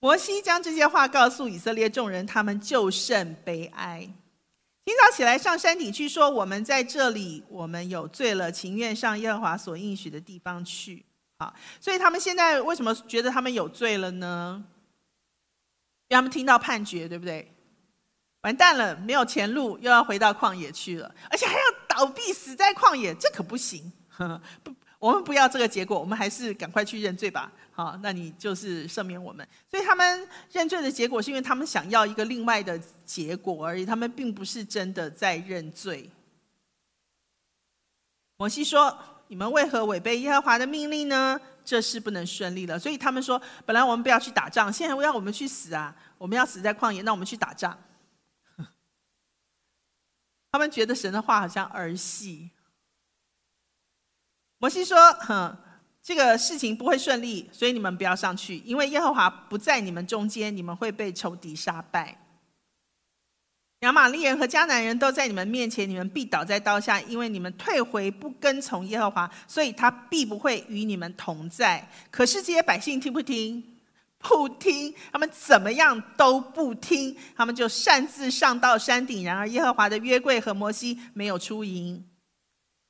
摩西将这些话告诉以色列众人，他们就甚悲哀。清早起来上山顶去说：“我们在这里，我们有罪了，情愿上耶和华所应许的地方去。”啊，所以他们现在为什么觉得他们有罪了呢？因为他们听到判决，对不对？完蛋了，没有前路，又要回到旷野去了，而且还要倒闭，死在旷野，这可不行。不，我们不要这个结果，我们还是赶快去认罪吧。好，那你就是赦免我们。所以他们认罪的结果，是因为他们想要一个另外的结果而已。他们并不是真的在认罪。摩西说：“你们为何违背耶和华的命令呢？这事不能顺利了。”所以他们说：“本来我们不要去打仗，现在要我们去死啊！我们要死在旷野，那我们去打仗。”他们觉得神的话好像儿戏。摩西说：“哼。”这个事情不会顺利，所以你们不要上去，因为耶和华不在你们中间，你们会被仇敌杀败。亚玛利人和迦南人都在你们面前，你们必倒在刀下，因为你们退回不跟从耶和华，所以他必不会与你们同在。可是这些百姓听不听？不听，他们怎么样都不听，他们就擅自上到山顶。然而耶和华的约柜和摩西没有出营。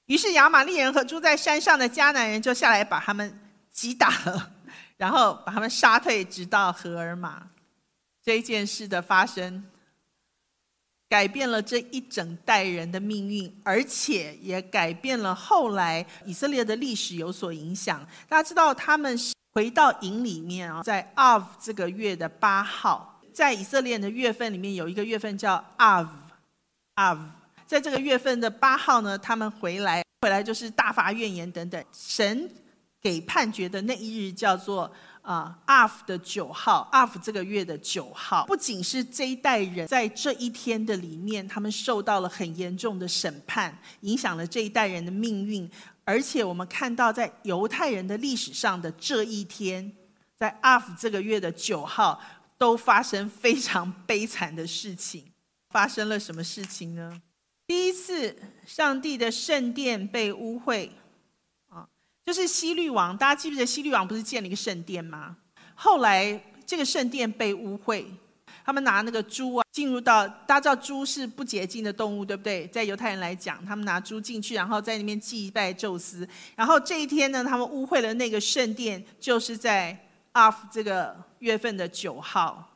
于是亚玛利人和住在山上的迦南人就下来把他们击打了，然后把他们杀退，直到荷尔玛。这一件事的发生，改变了这一整代人的命运，而且也改变了后来以色列的历史有所影响。大家知道他们是回到营里面啊，在阿夫这个月的八号，在以色列的月份里面有一个月份叫阿夫，阿夫。在这个月份的八号呢，他们回来，回来就是大发怨言等等。神给判决的那一日叫做啊，Av 的九号，Av 这个月的九号，不仅是这一代人在这一天的里面，他们受到了很严重的审判，影响了这一代人的命运。而且我们看到，在犹太人的历史上的这一天，在 Av 这个月的九号，都发生非常悲惨的事情。发生了什么事情呢？第一次，上帝的圣殿被污秽啊，就是西律王。大家记不记得西律王不是建了一个圣殿吗？后来这个圣殿被污秽，他们拿那个猪啊，进入到大家知道猪是不洁净的动物，对不对？在犹太人来讲，他们拿猪进去，然后在那边祭拜宙斯。然后这一天呢，他们污秽了那个圣殿，就是在阿 f 这个月份的九号。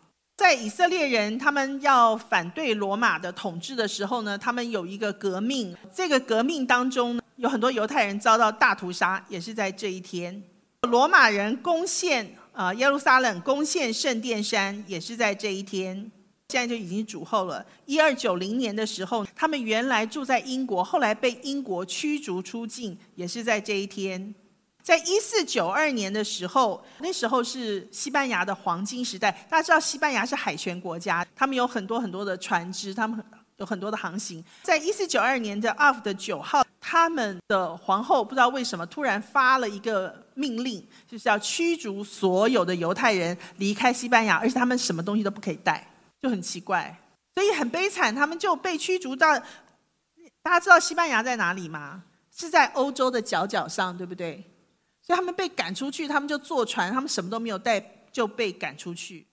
在以色列人他们要反对罗马的统治的时候呢，他们有一个革命。这个革命当中呢，有很多犹太人遭到大屠杀，也是在这一天。罗马人攻陷啊耶路撒冷，攻陷圣殿山，也是在这一天。现在就已经主后了。一二九零年的时候，他们原来住在英国，后来被英国驱逐出境，也是在这一天。在一四九二年的时候，那时候是西班牙的黄金时代。大家知道西班牙是海权国家，他们有很多很多的船只，他们有很多的航行。在一四九二年的二的九号，他们的皇后不知道为什么突然发了一个命令，就是要驱逐所有的犹太人离开西班牙，而且他们什么东西都不可以带，就很奇怪。所以很悲惨，他们就被驱逐到。大家知道西班牙在哪里吗？是在欧洲的角角上，对不对？所以他们被赶出去，他们就坐船，他们什么都没有带就被赶出去。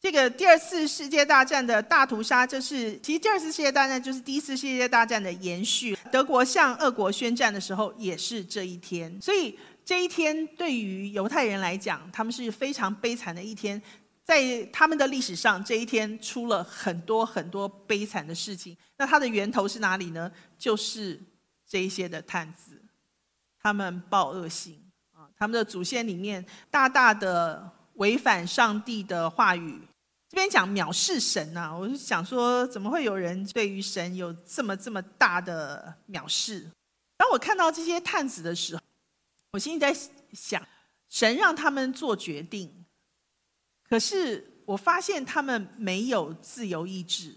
这个第二次世界大战的大屠杀，就是其实第二次世界大战就是第一次世界大战的延续。德国向俄国宣战的时候也是这一天，所以这一天对于犹太人来讲，他们是非常悲惨的一天。在他们的历史上，这一天出了很多很多悲惨的事情。那它的源头是哪里呢？就是这一些的探子，他们报恶信。他们的祖先里面大大的违反上帝的话语，这边讲藐视神呐。我就想说，怎么会有人对于神有这么这么大的藐视？当我看到这些探子的时候，我心里在想：神让他们做决定，可是我发现他们没有自由意志。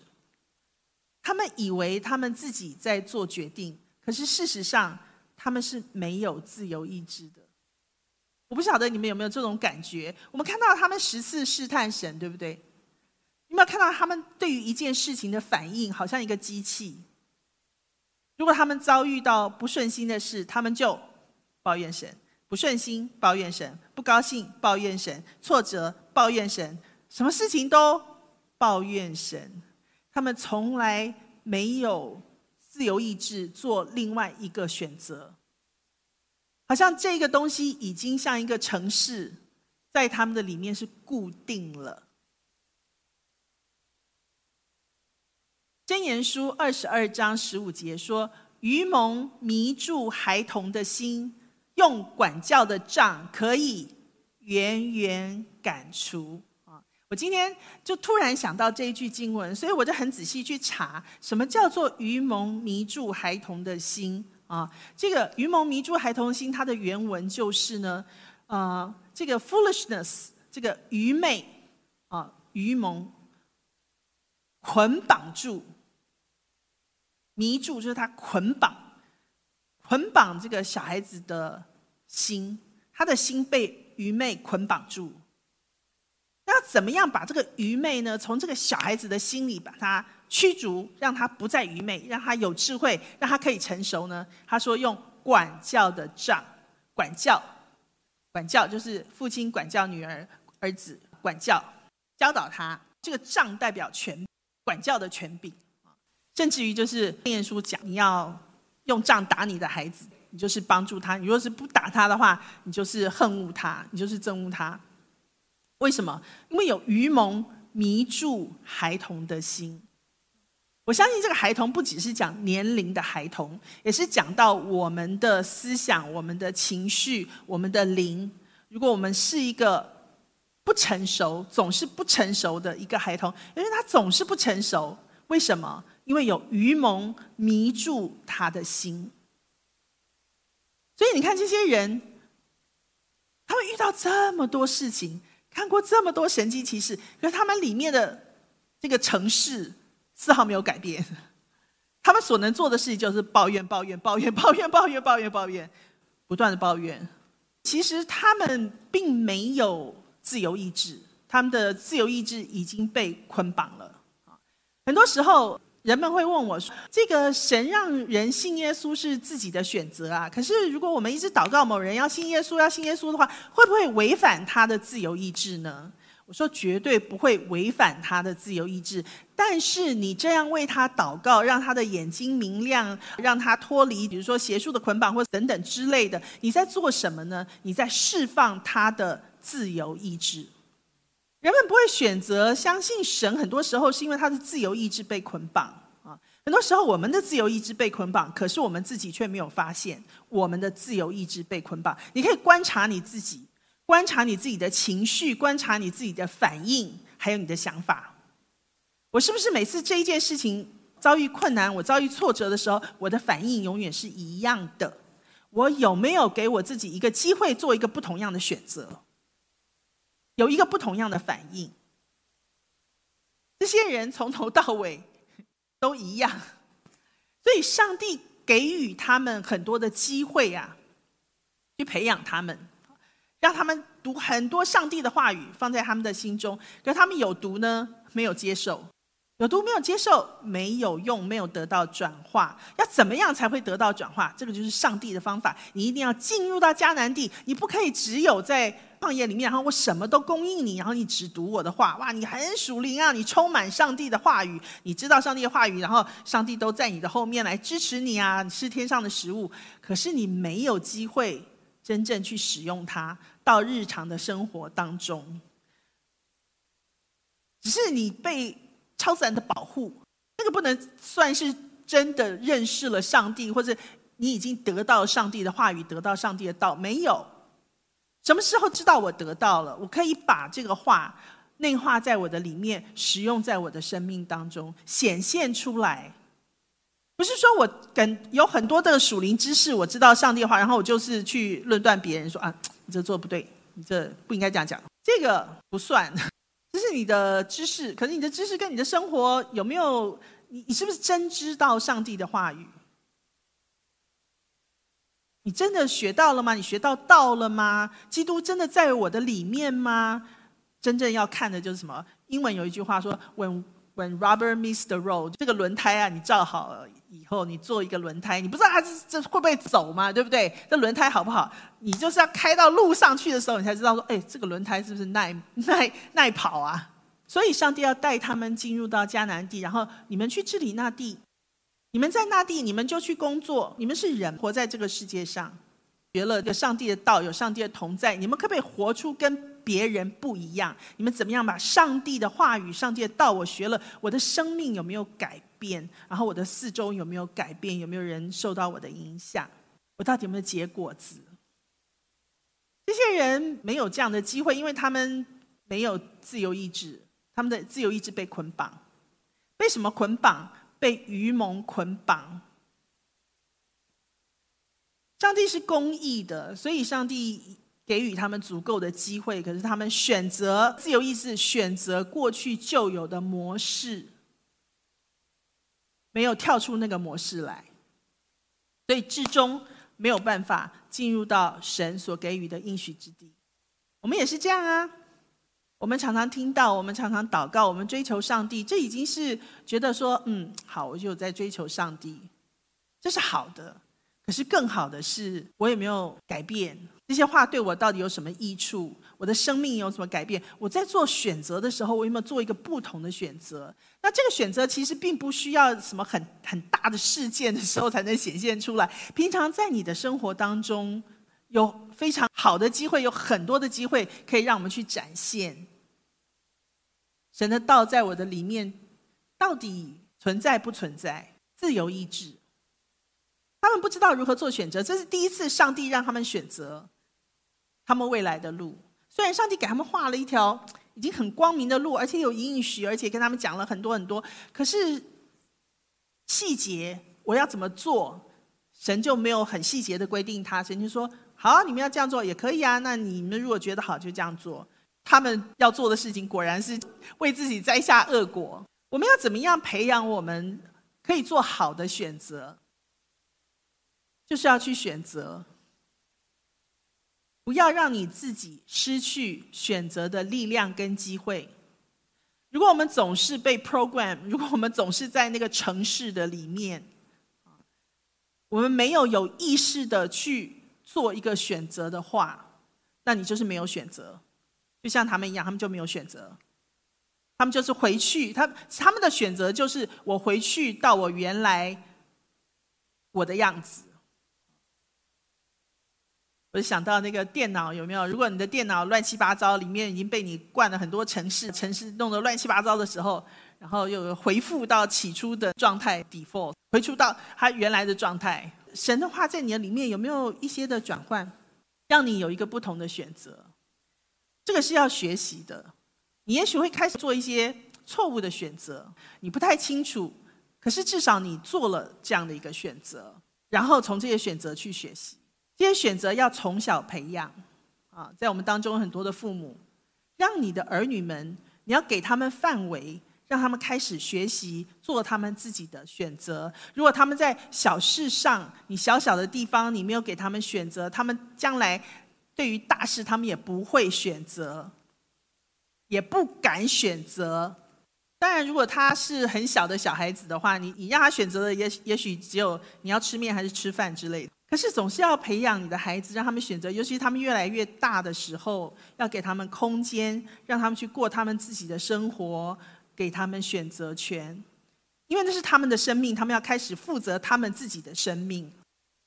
他们以为他们自己在做决定，可是事实上他们是没有自由意志的。我不晓得你们有没有这种感觉？我们看到他们十次试探神，对不对？有没有看到他们对于一件事情的反应，好像一个机器？如果他们遭遇到不顺心的事，他们就抱怨神；不顺心抱怨神，不高兴抱怨神，挫折抱怨神，什么事情都抱怨神。他们从来没有自由意志做另外一个选择。好像这个东西已经像一个城市，在他们的里面是固定了。箴言书二十二章十五节说：“愚蒙迷住孩童的心，用管教的杖可以远远赶除。”啊，我今天就突然想到这一句经文，所以我就很仔细去查，什么叫做愚蒙迷住孩童的心？啊，这个愚蒙迷住孩童心，它的原文就是呢，啊，这个 foolishness，这个愚昧啊，愚蒙捆绑住、迷住，就是他捆绑、捆绑这个小孩子的心，他的心被愚昧捆绑住。那要怎么样把这个愚昧呢，从这个小孩子的心里把它？驱逐，让他不再愚昧，让他有智慧，让他可以成熟呢？他说：“用管教的杖，管教，管教就是父亲管教女儿、儿子，管教教导他。这个杖代表权，管教的权柄甚至于就是念书讲，你要用杖打你的孩子，你就是帮助他；你若是不打他的话，你就是恨恶他，你就是憎恶他。为什么？因为有愚蒙迷住孩童的心。”我相信这个孩童不只是讲年龄的孩童，也是讲到我们的思想、我们的情绪、我们的灵。如果我们是一个不成熟、总是不成熟的一个孩童，因为他总是不成熟，为什么？因为有愚蒙迷住他的心。所以你看这些人，他们遇到这么多事情，看过这么多神机奇事，可是他们里面的这个城市。丝毫没有改变，他们所能做的事情就是抱怨、抱怨、抱怨、抱怨、抱怨、抱怨、抱怨，不断的抱怨。其实他们并没有自由意志，他们的自由意志已经被捆绑了很多时候，人们会问我：，说：“这个神让人信耶稣是自己的选择啊。可是，如果我们一直祷告某人要信耶稣、要信耶稣的话，会不会违反他的自由意志呢？我说绝对不会违反他的自由意志，但是你这样为他祷告，让他的眼睛明亮，让他脱离比如说邪术的捆绑或等等之类的，你在做什么呢？你在释放他的自由意志。人们不会选择相信神，很多时候是因为他的自由意志被捆绑啊。很多时候我们的自由意志被捆绑，可是我们自己却没有发现我们的自由意志被捆绑。你可以观察你自己。观察你自己的情绪，观察你自己的反应，还有你的想法。我是不是每次这一件事情遭遇困难，我遭遇挫折的时候，我的反应永远是一样的？我有没有给我自己一个机会，做一个不同样的选择，有一个不同样的反应？这些人从头到尾都一样，所以上帝给予他们很多的机会呀，去培养他们。让他们读很多上帝的话语，放在他们的心中。可他们有毒呢，没有接受；有毒没有接受，没有用，没有得到转化。要怎么样才会得到转化？这个就是上帝的方法。你一定要进入到迦南地，你不可以只有在旷野里面，然后我什么都供应你，然后你只读我的话。哇，你很属灵啊，你充满上帝的话语，你知道上帝的话语，然后上帝都在你的后面来支持你啊，你是天上的食物。可是你没有机会。真正去使用它到日常的生活当中，只是你被超自然的保护，那个不能算是真的认识了上帝，或者你已经得到上帝的话语，得到上帝的道，没有。什么时候知道我得到了？我可以把这个话内化在我的里面，使用在我的生命当中，显现出来。不是说我跟有很多的属灵知识，我知道上帝的话，然后我就是去论断别人说啊，你这做不对，你这不应该这样讲，这个不算，这是你的知识。可是你的知识跟你的生活有没有？你你是不是真知道上帝的话语？你真的学到了吗？你学到道了吗？基督真的在我的里面吗？真正要看的就是什么？英文有一句话说：“When when rubber meets the road”，这个轮胎啊，你造好。以后你做一个轮胎，你不知道它这这会不会走嘛，对不对？这轮胎好不好？你就是要开到路上去的时候，你才知道说，哎，这个轮胎是不是耐耐耐跑啊？所以，上帝要带他们进入到迦南地，然后你们去治理那地。你们在那地，你们就去工作。你们是人，活在这个世界上，学了有上帝的道，有上帝的同在，你们可不可以活出跟别人不一样？你们怎么样把上帝的话语、上帝的道，我学了，我的生命有没有改？变，然后我的四周有没有改变？有没有人受到我的影响？我到底有没有结果子？这些人没有这样的机会，因为他们没有自由意志，他们的自由意志被捆绑。被什么捆绑？被愚蒙捆绑。上帝是公义的，所以上帝给予他们足够的机会，可是他们选择自由意志，选择过去旧有的模式。没有跳出那个模式来，所以至终没有办法进入到神所给予的应许之地。我们也是这样啊，我们常常听到，我们常常祷告，我们追求上帝，这已经是觉得说，嗯，好，我就在追求上帝，这是好的。可是更好的是，我也没有改变。这些话对我到底有什么益处？我的生命有什么改变？我在做选择的时候，我有没有做一个不同的选择？那这个选择其实并不需要什么很很大的事件的时候才能显现出来。平常在你的生活当中，有非常好的机会，有很多的机会可以让我们去展现。神的道在我的里面到底存在不存在？自由意志，他们不知道如何做选择，这是第一次上帝让他们选择。他们未来的路，虽然上帝给他们画了一条 已经很光明的路，而且有应许，而且跟他们讲了很多很多，可是细节我要怎么做，神就没有很细节的规定。他神就说：“好，你们要这样做也可以啊。那你们如果觉得好，就这样做。”他们要做的事情，果然是为自己摘下恶果。我们要怎么样培养我们可以做好的选择？就是要去选择。不要让你自己失去选择的力量跟机会。如果我们总是被 program，如果我们总是在那个城市的里面，我们没有有意识的去做一个选择的话，那你就是没有选择。就像他们一样，他们就没有选择，他们就是回去。他他们的选择就是我回去到我原来我的样子。我想到那个电脑有没有？如果你的电脑乱七八糟，里面已经被你灌了很多城市，城市弄得乱七八糟的时候，然后又回复到起初的状态 （default），回出到它原来的状态。神的话在你的里面有没有一些的转换，让你有一个不同的选择？这个是要学习的。你也许会开始做一些错误的选择，你不太清楚，可是至少你做了这样的一个选择，然后从这些选择去学习。这些选择要从小培养，啊，在我们当中很多的父母，让你的儿女们，你要给他们范围，让他们开始学习做他们自己的选择。如果他们在小事上，你小小的地方，你没有给他们选择，他们将来对于大事，他们也不会选择，也不敢选择。当然，如果他是很小的小孩子的话，你你让他选择的也也许只有你要吃面还是吃饭之类的。但是总是要培养你的孩子，让他们选择，尤其他们越来越大的时候，要给他们空间，让他们去过他们自己的生活，给他们选择权，因为那是他们的生命，他们要开始负责他们自己的生命。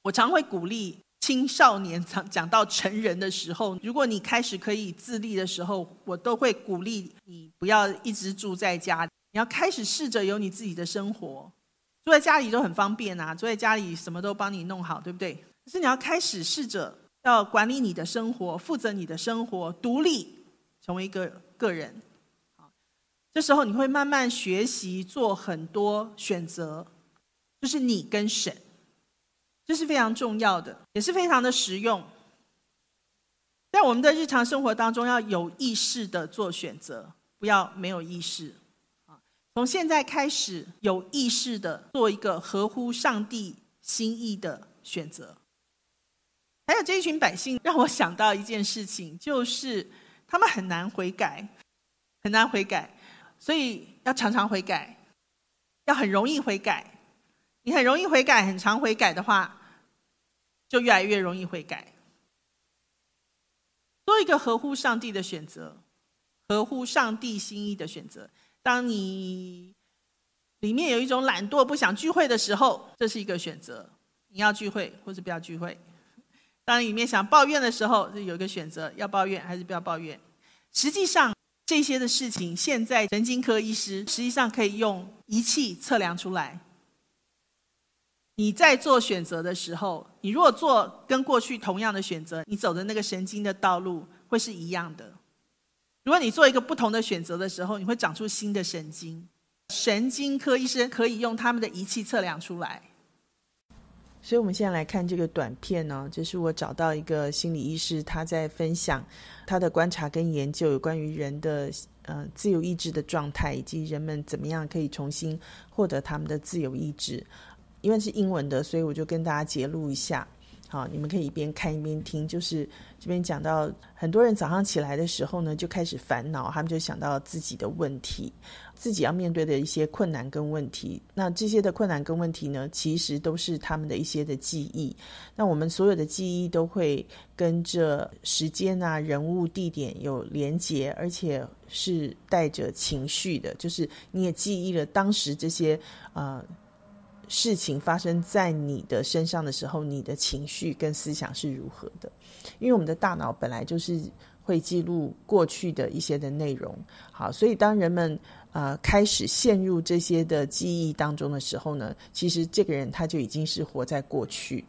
我常会鼓励青少年，讲讲到成人的时候，如果你开始可以自立的时候，我都会鼓励你不要一直住在家，你要开始试着有你自己的生活。坐在家里都很方便啊，坐在家里什么都帮你弄好，对不对？可是你要开始试着要管理你的生活，负责你的生活，独立成为一个个人。好，这时候你会慢慢学习做很多选择，就是你跟神，这是非常重要的，也是非常的实用。在我们的日常生活当中，要有意识的做选择，不要没有意识。从现在开始，有意识的做一个合乎上帝心意的选择。还有这一群百姓，让我想到一件事情，就是他们很难悔改，很难悔改，所以要常常悔改，要很容易悔改。你很容易悔改，很常悔改的话，就越来越容易悔改。做一个合乎上帝的选择，合乎上帝心意的选择。当你里面有一种懒惰不想聚会的时候，这是一个选择，你要聚会或者不要聚会。当里面想抱怨的时候，就有一个选择，要抱怨还是不要抱怨。实际上，这些的事情现在神经科医师实际上可以用仪器测量出来。你在做选择的时候，你如果做跟过去同样的选择，你走的那个神经的道路会是一样的。如果你做一个不同的选择的时候，你会长出新的神经。神经科医生可以用他们的仪器测量出来。所以，我们现在来看这个短片哦，这是我找到一个心理医师，他在分享他的观察跟研究有关于人的呃自由意志的状态，以及人们怎么样可以重新获得他们的自由意志。因为是英文的，所以我就跟大家揭露一下。好，你们可以一边看一边听。就是这边讲到，很多人早上起来的时候呢，就开始烦恼，他们就想到自己的问题，自己要面对的一些困难跟问题。那这些的困难跟问题呢，其实都是他们的一些的记忆。那我们所有的记忆都会跟着时间啊、人物、地点有连结，而且是带着情绪的。就是你也记忆了当时这些呃。事情发生在你的身上的时候，你的情绪跟思想是如何的？因为我们的大脑本来就是会记录过去的一些的内容，好，所以当人们啊开始陷入这些的记忆当中的时候呢，其实这个人他就已经是活在过去。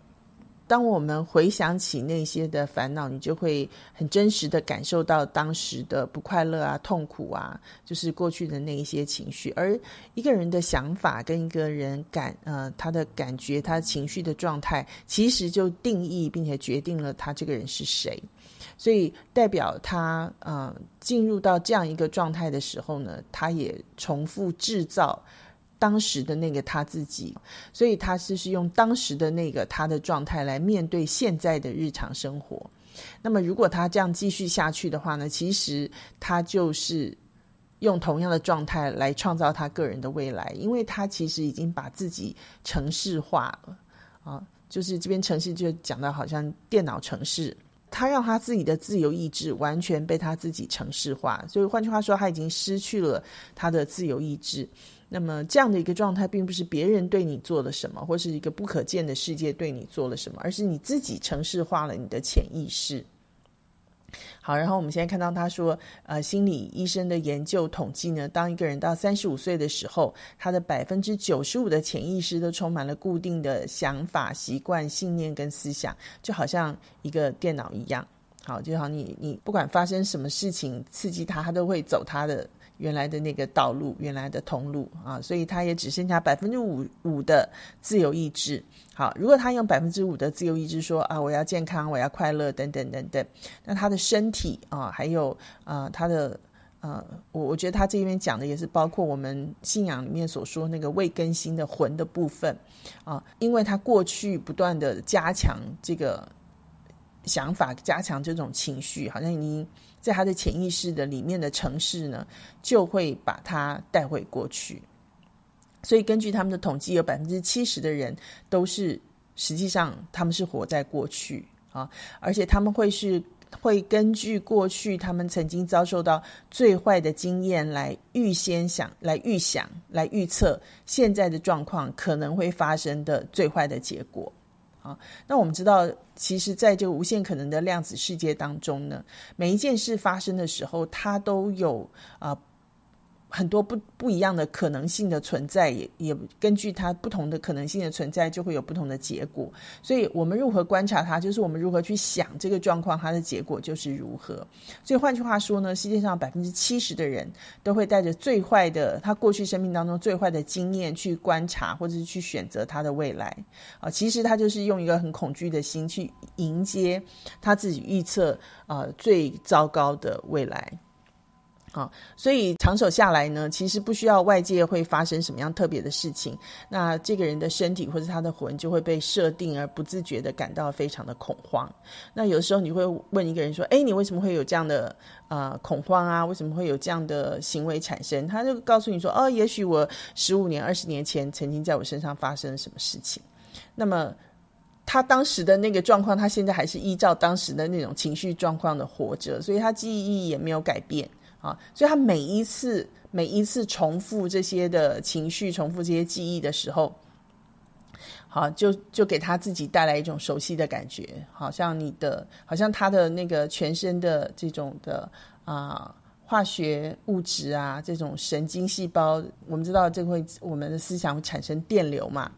当我们回想起那些的烦恼，你就会很真实的感受到当时的不快乐啊、痛苦啊，就是过去的那一些情绪。而一个人的想法跟一个人感，呃，他的感觉、他情绪的状态，其实就定义并且决定了他这个人是谁。所以代表他，呃，进入到这样一个状态的时候呢，他也重复制造。当时的那个他自己，所以他是是用当时的那个他的状态来面对现在的日常生活。那么，如果他这样继续下去的话呢？其实他就是用同样的状态来创造他个人的未来，因为他其实已经把自己城市化了啊，就是这边城市就讲到好像电脑城市，他让他自己的自由意志完全被他自己城市化，所以换句话说，他已经失去了他的自由意志。那么这样的一个状态，并不是别人对你做了什么，或是一个不可见的世界对你做了什么，而是你自己城市化了你的潜意识。好，然后我们现在看到他说，呃，心理医生的研究统计呢，当一个人到三十五岁的时候，他的百分之九十五的潜意识都充满了固定的想法、习惯、信念跟思想，就好像一个电脑一样。好，就好你你不管发生什么事情刺激他，他都会走他的。原来的那个道路，原来的通路啊，所以他也只剩下百分之五五的自由意志。好，如果他用百分之五的自由意志说啊，我要健康，我要快乐，等等等等，那他的身体啊，还有啊，他的呃，我我觉得他这边讲的也是包括我们信仰里面所说那个未更新的魂的部分啊，因为他过去不断的加强这个想法，加强这种情绪，好像已经。在他的潜意识的里面的城市呢，就会把他带回过去。所以根据他们的统计，有百分之七十的人都是实际上他们是活在过去啊，而且他们会是会根据过去他们曾经遭受到最坏的经验来预先想、来预想、来预测现在的状况可能会发生的最坏的结果。那我们知道，其实，在这个无限可能的量子世界当中呢，每一件事发生的时候，它都有啊。很多不不一样的可能性的存在，也也根据它不同的可能性的存在，就会有不同的结果。所以，我们如何观察它，就是我们如何去想这个状况，它的结果就是如何。所以，换句话说呢，世界上百分之七十的人都会带着最坏的他过去生命当中最坏的经验去观察，或者是去选择他的未来。啊，其实他就是用一个很恐惧的心去迎接他自己预测啊最糟糕的未来。啊，所以长寿下来呢，其实不需要外界会发生什么样特别的事情，那这个人的身体或者他的魂就会被设定而不自觉的感到非常的恐慌。那有时候你会问一个人说：“哎，你为什么会有这样的呃恐慌啊？为什么会有这样的行为产生？”他就告诉你说：“哦，也许我十五年、二十年前曾经在我身上发生了什么事情，那么他当时的那个状况，他现在还是依照当时的那种情绪状况的活着，所以他记忆也没有改变。”啊，所以他每一次每一次重复这些的情绪、重复这些记忆的时候，好，就就给他自己带来一种熟悉的感觉，好像你的，好像他的那个全身的这种的啊化学物质啊，这种神经细胞，我们知道这会我们的思想产生电流嘛，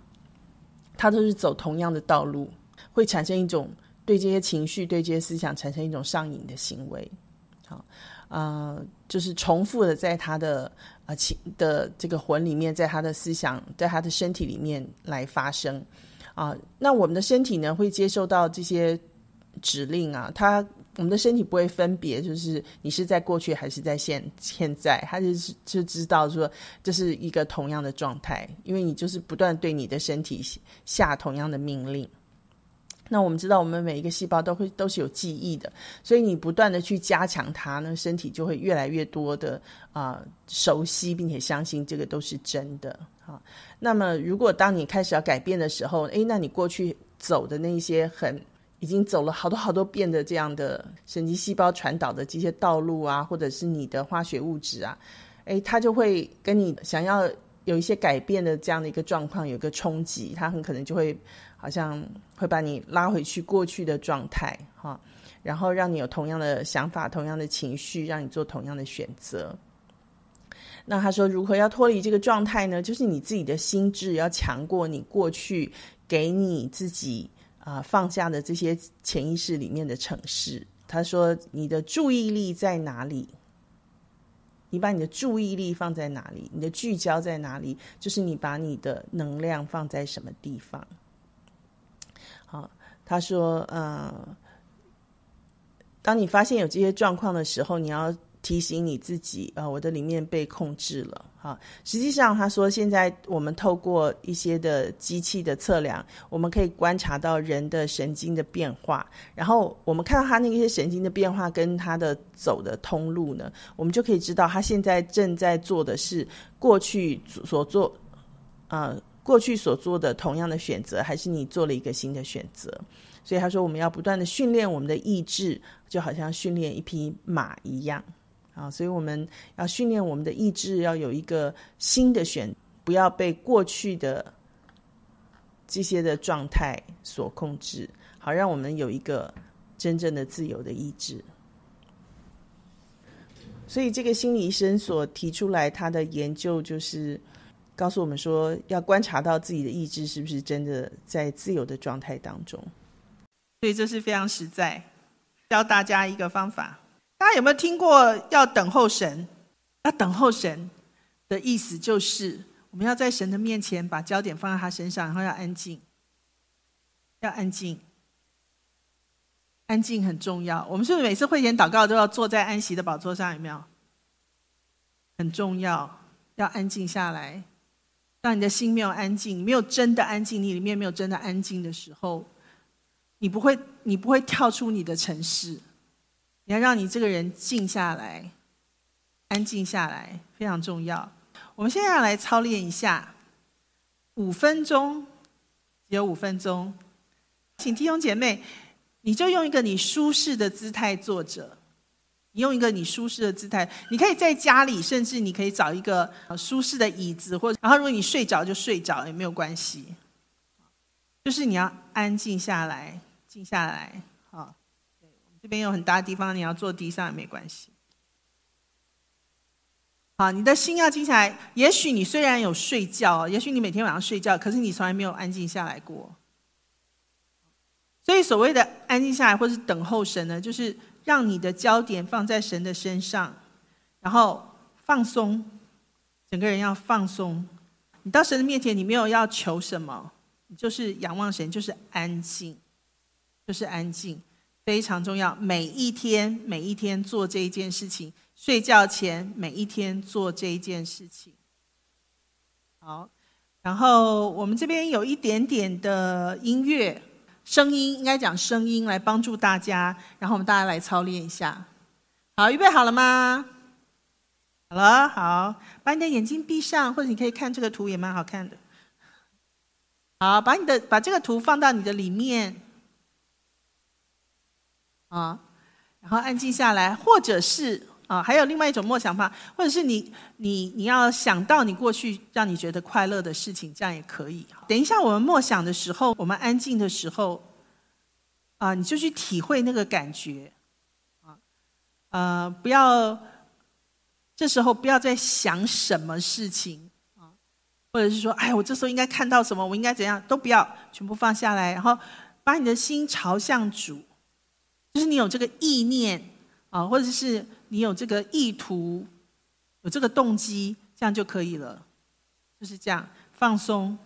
它都是走同样的道路，会产生一种对这些情绪、对这些思想产生一种上瘾的行为，好。啊，就是重复的在他的啊情的这个魂里面，在他的思想，在他的身体里面来发生啊。那我们的身体呢，会接受到这些指令啊。他我们的身体不会分别，就是你是在过去还是在现现在，他就是就知道说这是一个同样的状态，因为你就是不断对你的身体下同样的命令。那我们知道，我们每一个细胞都会都是有记忆的，所以你不断的去加强它那身体就会越来越多的啊熟悉，并且相信这个都是真的啊。那么，如果当你开始要改变的时候，诶，那你过去走的那些很已经走了好多好多遍的这样的神经细胞传导的这些道路啊，或者是你的化学物质啊，诶，它就会跟你想要。有一些改变的这样的一个状况，有一个冲击，他很可能就会好像会把你拉回去过去的状态哈，然后让你有同样的想法、同样的情绪，让你做同样的选择。那他说如何要脱离这个状态呢？就是你自己的心智要强过你过去给你自己啊放下的这些潜意识里面的城市。他说你的注意力在哪里？你把你的注意力放在哪里？你的聚焦在哪里？就是你把你的能量放在什么地方？好，他说，呃，当你发现有这些状况的时候，你要。提醒你自己，啊，我的里面被控制了，哈。实际上，他说，现在我们透过一些的机器的测量，我们可以观察到人的神经的变化。然后，我们看到他那些神经的变化跟他的走的通路呢，我们就可以知道他现在正在做的是过去所做，啊，过去所做的同样的选择，还是你做了一个新的选择。所以，他说，我们要不断的训练我们的意志，就好像训练一匹马一样。啊，所以我们要训练我们的意志，要有一个新的选，不要被过去的这些的状态所控制，好，让我们有一个真正的自由的意志。所以，这个心理医生所提出来他的研究，就是告诉我们说，要观察到自己的意志是不是真的在自由的状态当中。所以，这是非常实在，教大家一个方法。大家有没有听过要等候神？要等候神的意思就是，我们要在神的面前把焦点放在他身上，然后要安静，要安静，安静很重要。我们是不是每次会前祷告都要坐在安息的宝座上？有没有？很重要，要安静下来。当你的心没有安静，没有真的安静，你里面没有真的安静的时候，你不会，你不会跳出你的城市。你要让你这个人静下来，安静下来非常重要。我们现在要来操练一下，五分钟，只有五分钟，请弟兄姐妹，你就用一个你舒适的姿态坐着，你用一个你舒适的姿态，你可以在家里，甚至你可以找一个舒适的椅子，或者然后如果你睡着就睡着也没有关系，就是你要安静下来，静下来。这边有很大的地方，你要坐地上也没关系。好，你的心要静下来。也许你虽然有睡觉，也许你每天晚上睡觉，可是你从来没有安静下来过。所以所谓的安静下来或是等候神呢，就是让你的焦点放在神的身上，然后放松，整个人要放松。你到神的面前，你没有要求什么，你就是仰望神，就是安静，就是安静。非常重要，每一天，每一天做这一件事情。睡觉前，每一天做这一件事情。好，然后我们这边有一点点的音乐声音，应该讲声音来帮助大家。然后我们大家来操练一下。好，预备好了吗？好了，好，把你的眼睛闭上，或者你可以看这个图，也蛮好看的。好，把你的把这个图放到你的里面。啊，然后安静下来，或者是啊，还有另外一种默想法，或者是你你你要想到你过去让你觉得快乐的事情，这样也可以。等一下我们默想的时候，我们安静的时候，啊，你就去体会那个感觉，啊呃，不要这时候不要再想什么事情或者是说，哎，我这时候应该看到什么？我应该怎样？都不要，全部放下来，然后把你的心朝向主。就是你有这个意念啊，或者是你有这个意图，有这个动机，这样就可以了。就是这样，放松。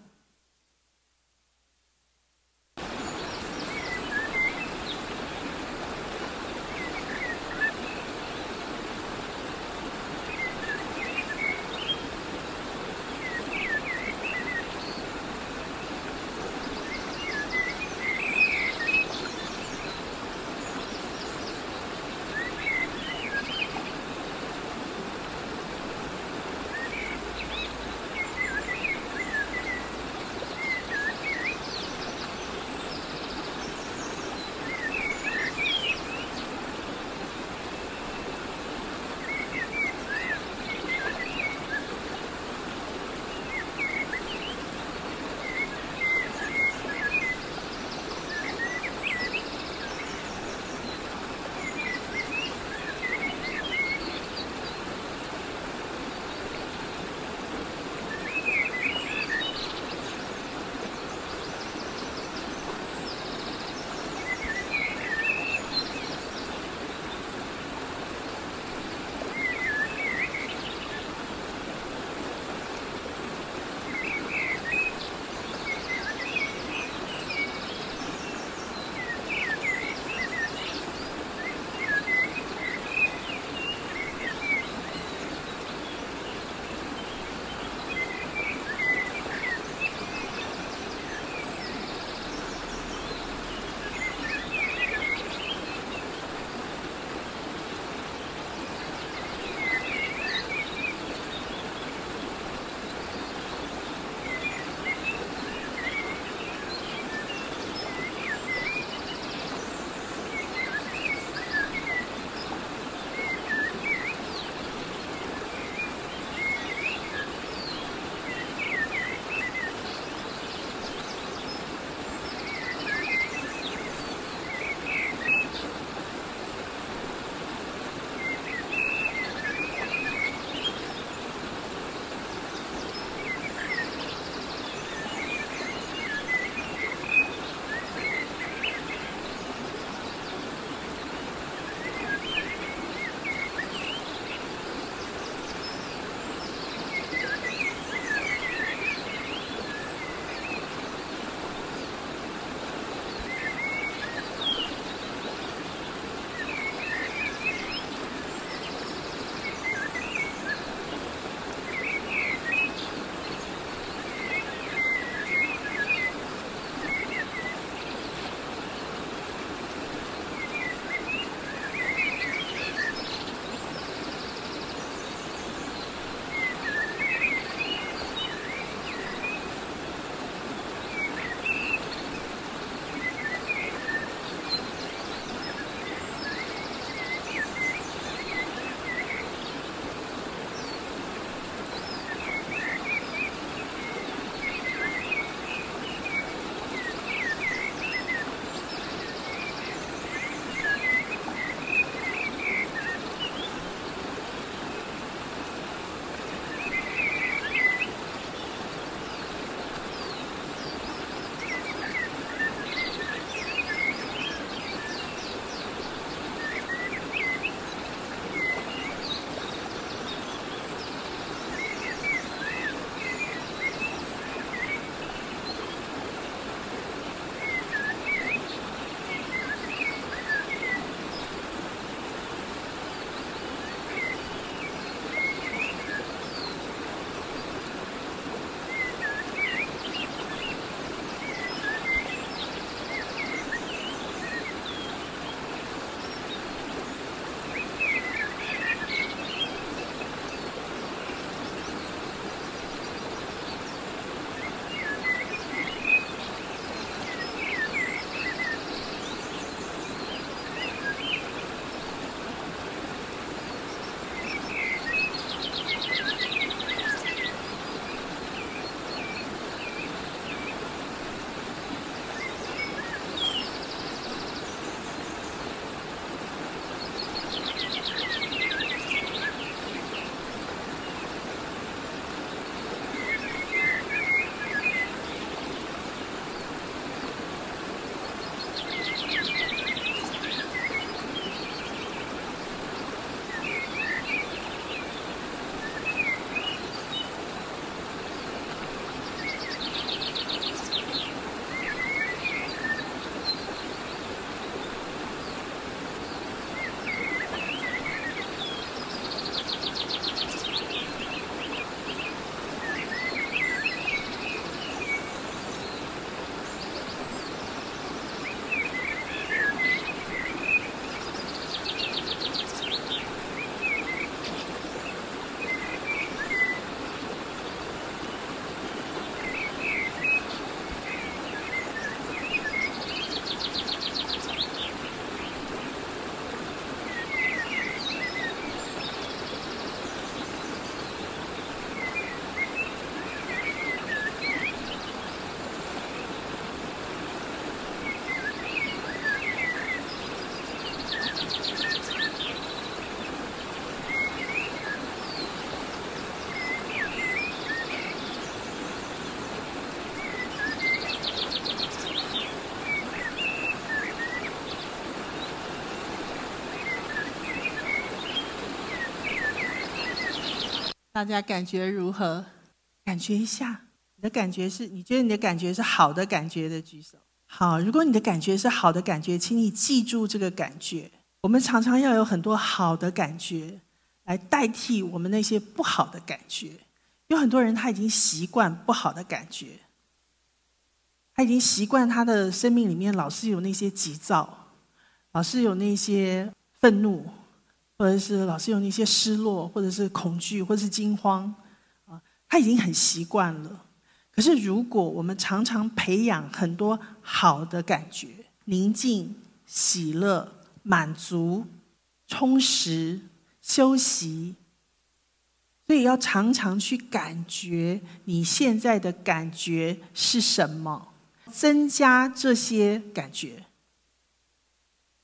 大家感觉如何？感觉一下，你的感觉是你觉得你的感觉是好的感觉的，举手。好，如果你的感觉是好的感觉，请你记住这个感觉。我们常常要有很多好的感觉，来代替我们那些不好的感觉。有很多人他已经习惯不好的感觉，他已经习惯他的生命里面老是有那些急躁，老是有那些愤怒。或者是老是有一些失落，或者是恐惧，或者是惊慌，啊，他已经很习惯了。可是如果我们常常培养很多好的感觉，宁静、喜乐、满足、充实、休息，所以要常常去感觉你现在的感觉是什么，增加这些感觉，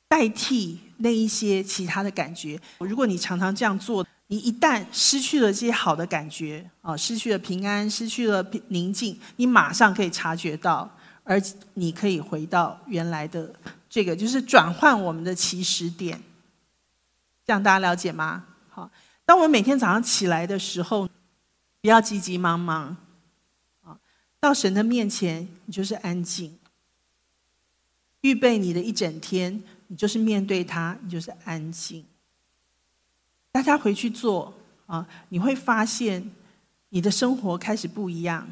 代替。那一些其他的感觉，如果你常常这样做，你一旦失去了这些好的感觉啊，失去了平安，失去了宁静，你马上可以察觉到，而你可以回到原来的这个，就是转换我们的起始点。这样大家了解吗？好，当我们每天早上起来的时候，不要急急忙忙，啊，到神的面前，你就是安静，预备你的一整天。你就是面对它，你就是安静。大家回去做啊，你会发现你的生活开始不一样。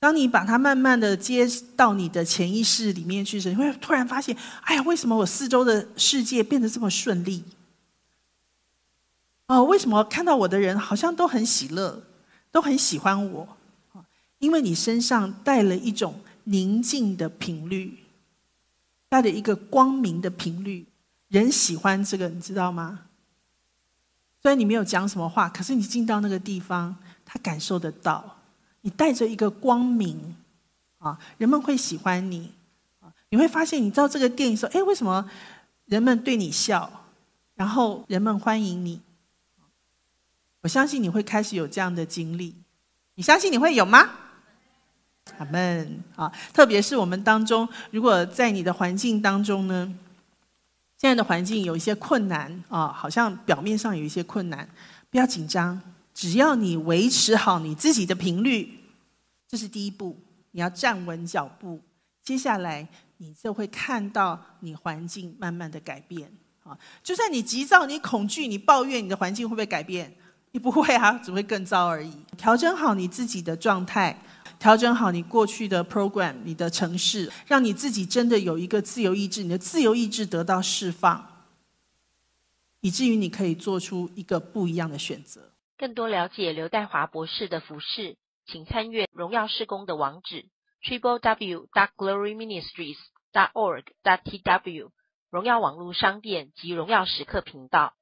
当你把它慢慢的接到你的潜意识里面去时，你会突然发现：哎呀，为什么我四周的世界变得这么顺利？哦，为什么看到我的人好像都很喜乐，都很喜欢我？因为你身上带了一种宁静的频率。带着一个光明的频率，人喜欢这个，你知道吗？虽然你没有讲什么话，可是你进到那个地方，他感受得到。你带着一个光明，啊，人们会喜欢你。你会发现，你知道这个电影说，哎，为什么人们对你笑，然后人们欢迎你？我相信你会开始有这样的经历。你相信你会有吗？阿门啊！特别是我们当中，如果在你的环境当中呢，现在的环境有一些困难啊，好像表面上有一些困难，不要紧张，只要你维持好你自己的频率，这是第一步，你要站稳脚步，接下来你就会看到你环境慢慢的改变啊！就算你急躁、你恐惧、你抱怨，你的环境会不会改变？你不会啊，只会更糟而已。调整好你自己的状态。调整好你过去的 program，你的城市，让你自己真的有一个自由意志，你的自由意志得到释放，以至于你可以做出一个不一样的选择。更多了解刘代华博士的服饰，请参阅荣耀施工的网址 t r i p l e w dot g l o r y m i n i s t r i e s d o t o r g t w 荣耀网络商店及荣耀时刻频道。